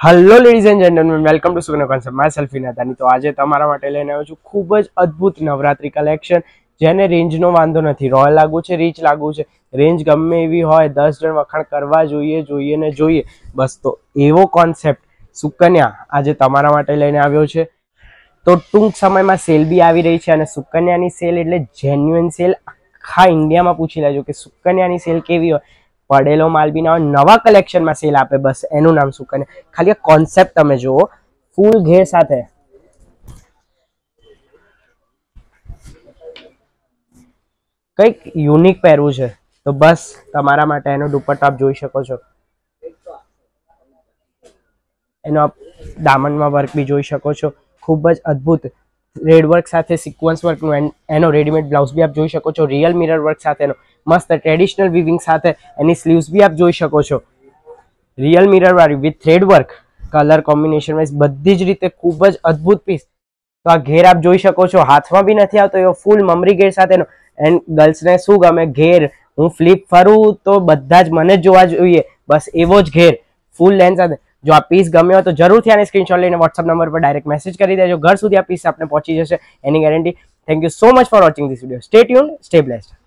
hello ladies and gentleman welcome to સુગનો concept my selfie નાતાની તો આજે તમારા માટે લઈને આવ્યો છું ખૂબ જ અદ્ભુત નવરાત્રી કલેક્શન જેને રેન્જનો વાંધો નથી રોયલ લાગુ છે રીચ લાગુ છે રેન્જ ગમે એવી હોય દસ જણ વખાણ કરવા જોઈએ જોઈએ ને જોઈએ બસ તો એવો કોન્સેપ્ટ સુકન્યા આજે તમારા માટે લઈને આવ્યો છે તો ટૂંક સમયમાં સેલ બી આવી રહી છે અને સુકન્યાની સેલ એટલે જેન્યુઅન સેલ આખા ઇન્ડિયામાં પૂછી લેજો કે સુકન્યાની સેલ કેવી હોય પડેલો માલ બી ના હોય નવા કલેક્શનમાં સેલ આપે બસ એનું નામ શું સુકન્યા ખાલી કોન્સેપ્ટ તમે જુઓ ફૂલ ઘેર સાથે કંઈક યુનિક પહેરવું છે તો બસ તમારા માટે એનો દુપટ્ટો આપ જોઈ શકો છો એનો આપ દામનમાં વર્ક બી જોઈ શકો છો ખૂબ જ અદભુત રેડ વર્ક સાથે સિક્વન્સ વર્કનું એનો રેડીમેડ બ્લાઉઝ બી આપ જોઈ શકો છો રિયલ મિરર વર્ક સાથેનો મસ્ત ટ્રેડિશનલ વિવિંગ સાથે એની સ્લીવ્સ બી આપ જોઈ શકો છો રિયલ મિરરવાળી with thread work colour combination wise બધી જ રીતે ખૂબ જ અદ્ભુત પીસ તો આ ઘેર આપ જોઈ શકો છો હાથમાં બી નથી આવતો એવો ફૂલ મમરી ઘેર સાથેનો એન્ડ ગર્લ્સને શું ગમે ઘેર હું ફ્લિપ ફરું તો બધા જ મને જ જોવા જોઈએ બસ એવો જ ઘેર ફૂલ લેન્થ સાથે જો આ પીસ ગમ્યો તો જરૂરથી આને સ્ક્રીનશોટ લઈને વોટ્સઅપ નંબર પર ડાયરેક્ટ મેસેજ કરી દેજો ઘર સુધી આ પીસ આપણે પહોંચી જશે એની guarantee thank you so much for watching this video stay tuned stay blessed